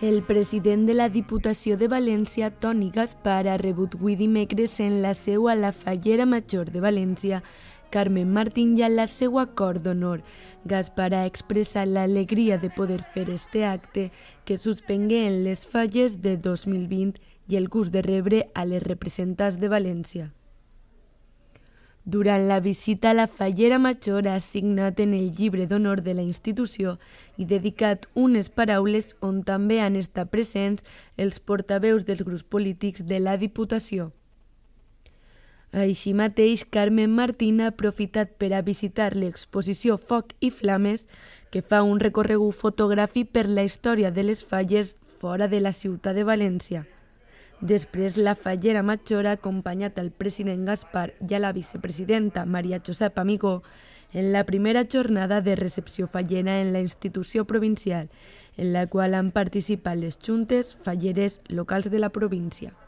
El president de la Diputació de València, Toni Gaspar, ha rebut avui dimecres en la seu a la Fallera Major de València Carmen Martín i a la seva cor d'honor. Gaspar ha expressat l'alegria de poder fer este acte que suspengué en les falles de 2020 i el gust de rebre a les representants de València. Durant la visita a la Fallera Major ha signat en el llibre d'honor de la institució i dedicat unes paraules on també han estat presents els portaveus dels grups polítics de la Diputació. Així mateix, Carmen Martín ha aprofitat per a visitar l'exposició Foc i Flames, que fa un recorregut fotogràfic per la història de les falles fora de la ciutat de València. Després, la fallera Majora ha acompanyat el president Gaspar i a la vicepresidenta Maria Josep Amigó en la primera jornada de recepció fallera en la institució provincial, en la qual han participat les juntes falleres locals de la província.